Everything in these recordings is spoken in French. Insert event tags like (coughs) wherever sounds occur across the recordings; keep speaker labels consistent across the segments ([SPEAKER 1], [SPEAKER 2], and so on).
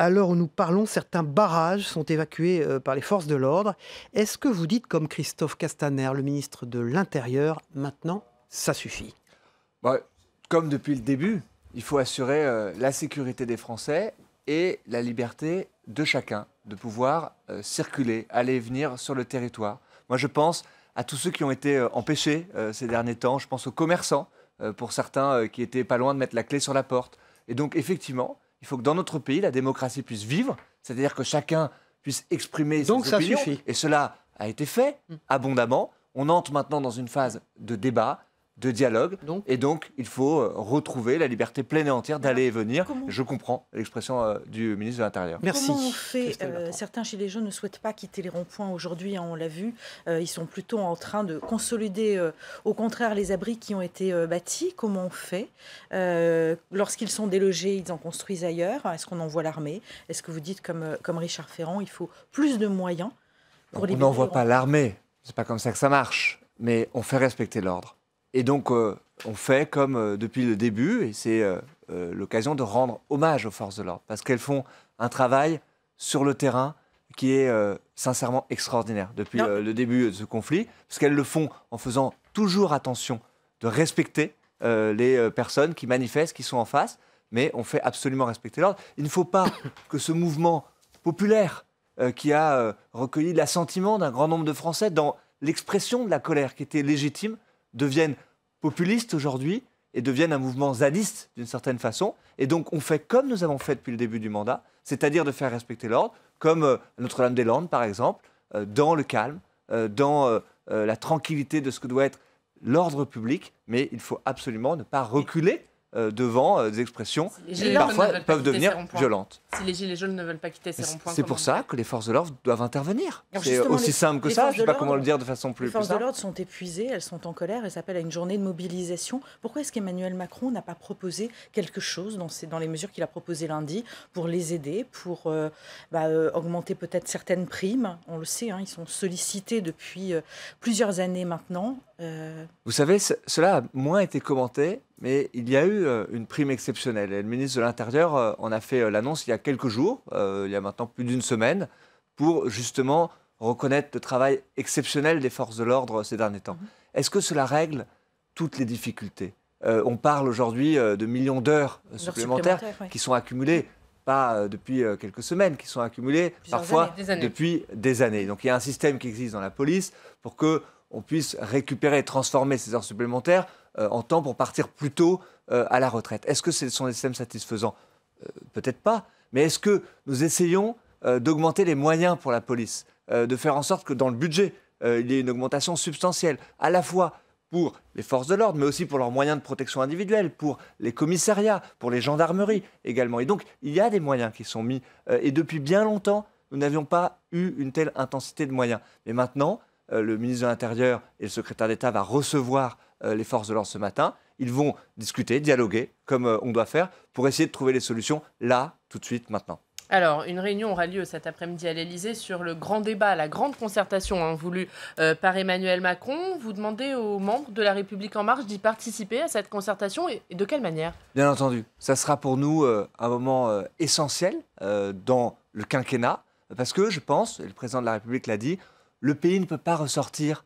[SPEAKER 1] À l'heure où nous parlons, certains barrages sont évacués euh, par les forces de l'ordre. Est-ce que vous dites, comme Christophe Castaner, le ministre de l'Intérieur, maintenant, ça suffit
[SPEAKER 2] bah, Comme depuis le début, il faut assurer euh, la sécurité des Français et la liberté de chacun de pouvoir euh, circuler, aller et venir sur le territoire. Moi, je pense à tous ceux qui ont été empêchés ces derniers temps. Je pense aux commerçants, pour certains qui étaient pas loin de mettre la clé sur la porte. Et donc, effectivement, il faut que dans notre pays, la démocratie puisse vivre, c'est-à-dire que chacun puisse exprimer Donc ses ça Suffit. Et cela a été fait mm. abondamment. On entre maintenant dans une phase de débat, de dialogue. et donc, il faut euh, retrouver la liberté pleine et entière d'aller et venir. Je comprends l'expression euh, du ministre de l'Intérieur. Merci. Comment fait euh,
[SPEAKER 3] Certains gilets jaunes ne souhaitent pas quitter les ronds-points aujourd'hui, hein, on l'a vu. ils sont plutôt en train de consolider, au contraire, les abris qui ont été bâtis. Comment on fait Lorsqu'ils sont délogés, ils en construisent ailleurs. Est-ce qu'on envoie l'armée Est-ce que vous dites, comme, Richard Ferrand, il faut plus de moyens pour les On n'envoie pas
[SPEAKER 2] l'armée. C'est pas comme ça que ça marche. Mais on fait respecter l'ordre. Et donc, euh, on fait comme euh, depuis le début, et c'est euh, l'occasion de rendre hommage aux forces de l'ordre, parce qu'elles font un travail sur le terrain qui est sincèrement extraordinaire depuis le début de ce conflit, parce qu'elles le font en faisant toujours attention de respecter les personnes qui manifestent, qui sont en face, mais on fait absolument respecter l'ordre. Il ne faut pas (coughs) que ce mouvement populaire qui a recueilli l'assentiment d'un grand nombre de Français dans l'expression de la colère qui était légitime, deviennent populistes aujourd'hui et deviennent un mouvement zadiste d'une certaine façon. Et donc on fait comme nous avons fait depuis le début du mandat, c'est-à-dire de faire respecter l'ordre, comme euh, Notre-Dame-des-Landes par exemple, euh, dans le calme, euh, dans la tranquillité de ce que doit être l'ordre public, mais il faut absolument ne pas reculer euh, devant euh, des expressions qui parfois peuvent devenir violentes.
[SPEAKER 1] Si les Gilets jaunes ne veulent pas quitter ces ronds-points. C'est pour
[SPEAKER 2] ça que les forces de l'ordre doivent intervenir. C'est aussi simple que ça, je ne sais pas comment le dire de façon plus. Les forces de l'ordre
[SPEAKER 3] sont épuisées, elles sont en colère, et s'appellent à une journée de mobilisation. Pourquoi est-ce qu'Emmanuel Macron n'a pas proposé quelque chose dans, dans les mesures qu'il a proposées lundi pour les aider, pour euh, bah, augmenter peut-être certaines primes On le sait, hein, ils sont sollicités depuis plusieurs années maintenant.
[SPEAKER 2] Vous savez, cela a moins été commenté mais il y a eu euh, une prime exceptionnelle. le ministre de l'Intérieur euh, en a fait euh, l'annonce il y a quelques jours, il y a maintenant plus d'une semaine, pour justement reconnaître le travail exceptionnel des forces de l'ordre ces derniers temps. Mhm. Est-ce que cela règle toutes les difficultés On parle aujourd'hui de millions d'heures supplémentaires, qui sont accumulées, pas depuis quelques semaines, qui sont accumulées parfois depuis des années. Donc il y a un système qui existe dans la police pour que puisse récupérer et transformer ces heures supplémentaires euh, en temps pour partir plus tôt euh, à la retraite. Est-ce que c'est son système satisfaisant euh, Peut-être pas, mais est-ce que nous essayons d'augmenter les moyens pour la police, de faire en sorte que dans le budget, il y ait une augmentation substantielle, à la fois pour les forces de l'ordre, mais aussi pour leurs moyens de protection individuelle, pour les commissariats, pour les gendarmeries également. Et donc, il y a des moyens qui sont mis. et depuis bien longtemps, nous n'avions pas eu une telle intensité de moyens. Mais maintenant, le ministre de l'Intérieur et le secrétaire d'État va recevoir euh, les forces de l'ordre ce matin. Ils vont discuter, dialoguer, comme euh, on doit faire, pour essayer de trouver les solutions là, tout de suite, maintenant.
[SPEAKER 1] Alors, une réunion aura lieu cet après-midi à l'Elysée sur le grand débat, la grande concertation hein, voulue euh, par Emmanuel Macron. Vous demandez aux membres de La République En Marche d'y participer à cette concertation et, de quelle manière
[SPEAKER 2] Bien entendu, ça sera pour nous un moment essentiel dans le quinquennat, parce que je pense, et le président de la République l'a dit, le pays ne peut pas ressortir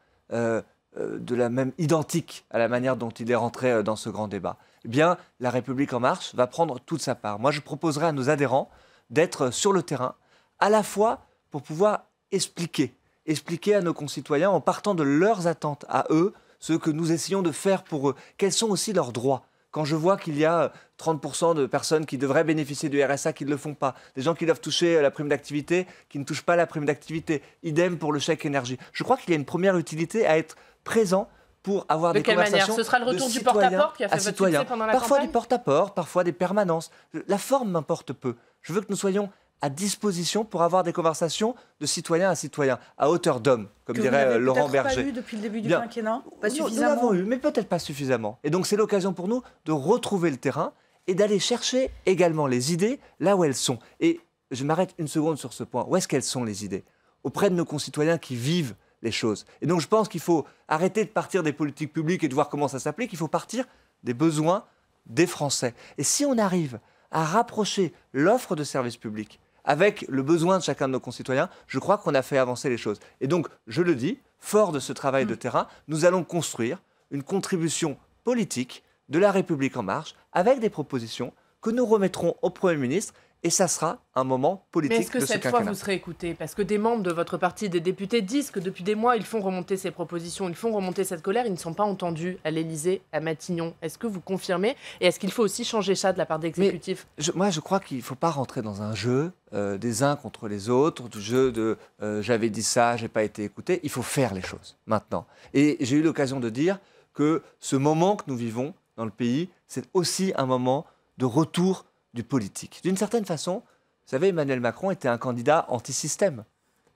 [SPEAKER 2] euh, de la même identique à la manière dont il est rentré euh, dans ce grand débat, eh bien, la République en marche va prendre toute sa part. Moi, je proposerai à nos adhérents d'être sur le terrain, à la fois pour pouvoir expliquer, expliquer à nos concitoyens en partant de leurs attentes à eux, ce que nous essayons de faire pour eux, quels sont aussi leurs droits. Quand je vois qu'il y a 30% euh, de personnes qui devraient bénéficier du RSA qui ne le font pas, des gens qui doivent toucher la prime d'activité qui ne touchent pas la prime d'activité, idem pour le chèque énergie. Je crois qu'il y a une première utilité à être présent pour avoir des conversations manière Ce sera le retour du porte-à-porte qui a fait citoyen. Parfois du porte-à-porte, parfois des permanences. La forme m'importe peu. Je veux que nous soyons à disposition pour avoir des conversations de citoyen à citoyen, à hauteur d'homme, comme dirait euh, Laurent Berger. Pas eu depuis
[SPEAKER 3] le début du quinquennat Nous l'avons
[SPEAKER 2] eu, mais peut-être pas suffisamment. Et donc c'est l'occasion pour nous de retrouver le terrain et d'aller chercher également les idées là où elles sont. Et je m'arrête une seconde sur ce point. Où est-ce qu'elles sont les idées Auprès de nos concitoyens qui vivent les choses. Et donc je pense qu'il faut arrêter de partir des politiques publiques et de voir comment ça s'applique, il faut partir des besoins des Français. Et si on arrive à rapprocher l'offre de services publics avec le besoin de chacun de nos concitoyens, je crois qu'on a fait avancer les choses. Et donc, je le dis, fort de ce travail de mm. terrain, nous allons construire une contribution politique de la République en marche avec des propositions que nous remettrons au Premier ministre et ça sera un moment politique. Mais est-ce que cette fois vous
[SPEAKER 1] serez écouté Parce que des membres de votre parti, des députés, disent que depuis des mois, ils font remonter ces propositions, ils font remonter cette colère, ils ne sont pas entendus à l'Élysée, à Matignon. Est-ce que vous confirmez Et est-ce qu'il faut aussi changer ça de la part d'exécutif
[SPEAKER 2] Moi, je crois qu'il ne faut pas rentrer dans un jeu euh, des uns contre les autres, du jeu de euh, j'avais dit ça, j'ai pas été écouté. Il faut faire les choses maintenant. Et j'ai eu l'occasion de dire que ce moment que nous vivons dans le pays, c'est aussi un moment de retour du politique. D'une certaine façon, vous savez, Emmanuel Macron était un candidat anti-système.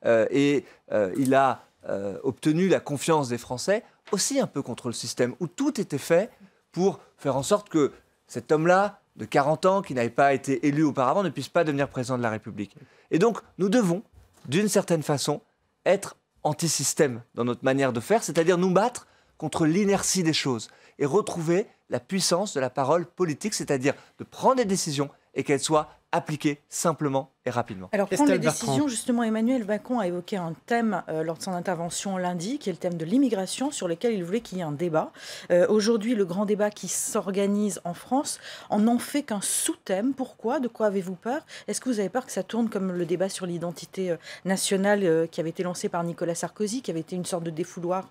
[SPEAKER 2] Euh, et euh, il a euh, obtenu la confiance des Français aussi un peu contre le système, où tout était fait pour faire en sorte que cet homme-là, de 40 ans, qui n'avait pas été élu auparavant, ne puisse pas devenir président de la République. Et donc, nous devons, d'une certaine façon, être anti-système dans notre manière de faire, c'est-à-dire nous battre contre l'inertie des choses et retrouver la puissance de la parole politique, c'est-à-dire de prendre des décisions et qu'elles soient appliquer simplement et rapidement. Alors, prendre les décisions,
[SPEAKER 3] justement, Emmanuel Macron a évoqué un thème euh, lors de son intervention lundi, qui est le thème de l'immigration, sur lequel il voulait qu'il y ait un débat. Euh, aujourd'hui, le grand débat qui s'organise en France en n'en fait qu'un sous-thème. Pourquoi De quoi avez-vous peur Est-ce que vous avez peur que ça tourne comme le débat sur l'identité euh, nationale qui avait été lancé par Nicolas Sarkozy, qui avait été une sorte de défouloir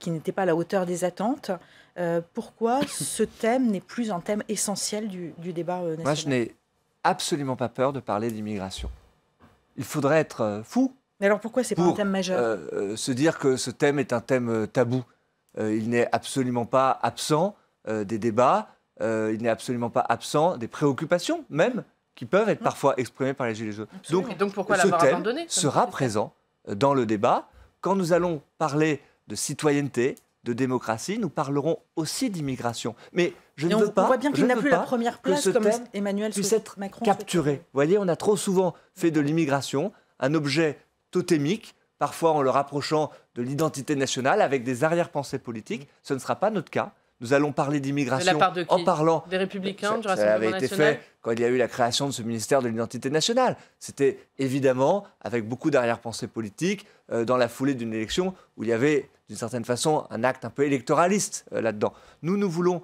[SPEAKER 3] qui n'était pas à la hauteur des attentes pourquoi ce thème n'est plus un thème essentiel du, du débat national Moi, je
[SPEAKER 2] absolument pas peur de parler d'immigration. Il faudrait être euh, fou. Mais alors pourquoi c'est pas un thème majeur euh, euh, Se dire que ce thème est un thème tabou. il n'est absolument pas absent des débats. il n'est absolument pas absent des préoccupations même qui peuvent être mmh. parfois exprimées par les gilets jaunes. Donc, donc pourquoi ce thème abandonné, sera présent dans le débat quand nous allons parler de citoyenneté, de démocratie. Nous parlerons aussi d'immigration, mais je ne on, voit bien qu'il n'a plus la première place comme
[SPEAKER 3] Emmanuel puisse être Macron capturé.
[SPEAKER 2] Vous voyez, on a trop souvent fait de l'immigration un objet totémique, parfois en le rapprochant de l'identité nationale avec des arrière-pensées politiques. Mm. Ce ne sera pas notre cas. Nous allons parler d'immigration en parlant
[SPEAKER 1] des républicains, ça, avait été fait
[SPEAKER 2] quand il y a eu la création de ce ministère de l'identité nationale. C'était évidemment avec beaucoup d'arrière-pensées politiques euh, dans la foulée d'une élection où il y avait d'une certaine façon un acte un peu électoraliste euh, là-dedans. Nous, nous voulons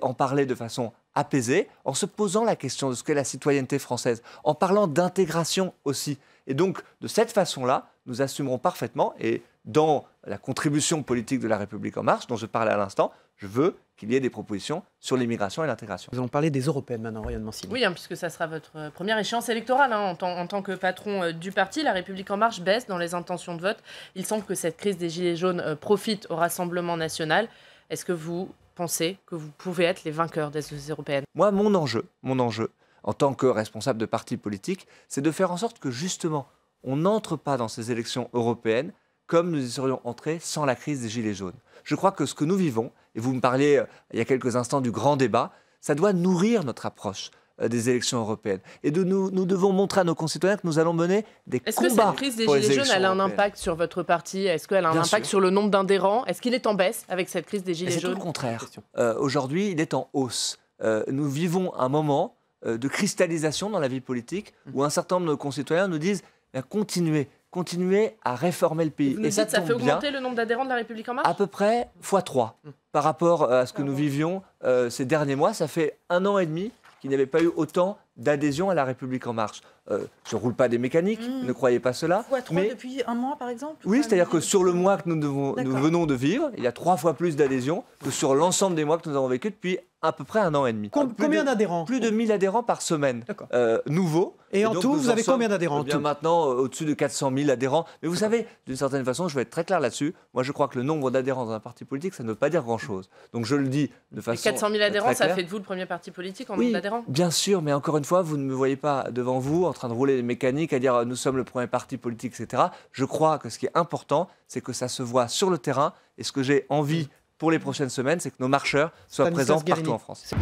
[SPEAKER 2] en parler de façon apaisée, en se posant la question de ce qu'est la citoyenneté française, en parlant d'intégration aussi. Et donc, de cette façon-là, nous assumerons parfaitement, et dans la contribution politique de la République en marche, dont je parlais à l'instant, je veux qu'il y ait des propositions sur l'immigration et l'intégration. Nous allons parler des européennes maintenant, Ryan civil.
[SPEAKER 1] Oui, hein, puisque ça sera votre première échéance électorale hein. en, tant que patron euh, du parti. La République en marche baisse dans les intentions de vote. Il semble que cette crise des Gilets jaunes euh, profite au Rassemblement national. Est-ce que vous pensez que vous pouvez être les vainqueurs des européennes
[SPEAKER 2] Moi, mon enjeu, mon enjeu en tant que responsable de parti politique, c'est de faire en sorte que justement, on n'entre pas dans ces élections européennes comme nous y serions entrés sans la crise des Gilets jaunes. Je crois que ce que nous vivons, et vous me parliez euh, il y a quelques instants du grand débat, ça doit nourrir notre approche. Euh, des élections européennes. Et nous, nous devons montrer à nos concitoyens que nous allons mener des est combats. Est-ce que cette crise des Gilets jaunes a un impact
[SPEAKER 1] sur votre parti Est-ce qu'elle a un impact sur le nombre d'adhérents Est-ce qu'il est en baisse avec cette crise des Gilets jaunes C'est le
[SPEAKER 2] contraire. Euh, aujourd'hui, il est en hausse. Euh, nous vivons un moment de cristallisation dans la vie politique mm. où un certain nombre de nos concitoyens nous disent continuez, continuer à réformer le pays. et ça, ça fait augmenter
[SPEAKER 1] le nombre d'adhérents de la République en marche À
[SPEAKER 2] peu près x3 mm. par rapport à ce que ah nous vivions ces derniers mois. Ça fait un an et demi qui n'avait pas eu autant d'adhésion à La République En Marche. Euh, je ne roule pas des mécaniques, hmm. ne croyez pas cela. trois mais...
[SPEAKER 3] depuis un mois, par exemple Oui,
[SPEAKER 2] c'est-à-dire que sur le mois que nous, nous venons de vivre, il y a trois fois plus d'adhésion que sur l'ensemble des mois que nous avons vécu depuis à peu près un an et demi. combien d'adhérents Plus de 1000 adhérents par semaine. Euh, nouveaux. Et, en tout, vous avez combien d'adhérents eh Bien maintenant, euh, au-dessus de 400 000 adhérents. Mais vous savez, d'une certaine façon, je vais être très clair là-dessus. Moi, je crois que le nombre d'adhérents dans un parti politique, ça ne veut pas dire grand-chose. Donc, je le dis de façon. Et 400 000 adhérents, ça fait de
[SPEAKER 1] vous le premier parti politique en nombre d'adhérents
[SPEAKER 2] Bien sûr, mais encore une fois, vous ne me voyez pas devant vous en train de rouler les mécaniques à dire euh, nous sommes le premier parti politique, etc. Je crois que ce qui est important, c'est que ça se voit sur le terrain. Et ce que j'ai envie pour les prochaines semaines, c'est que nos marcheurs soient présents partout en France.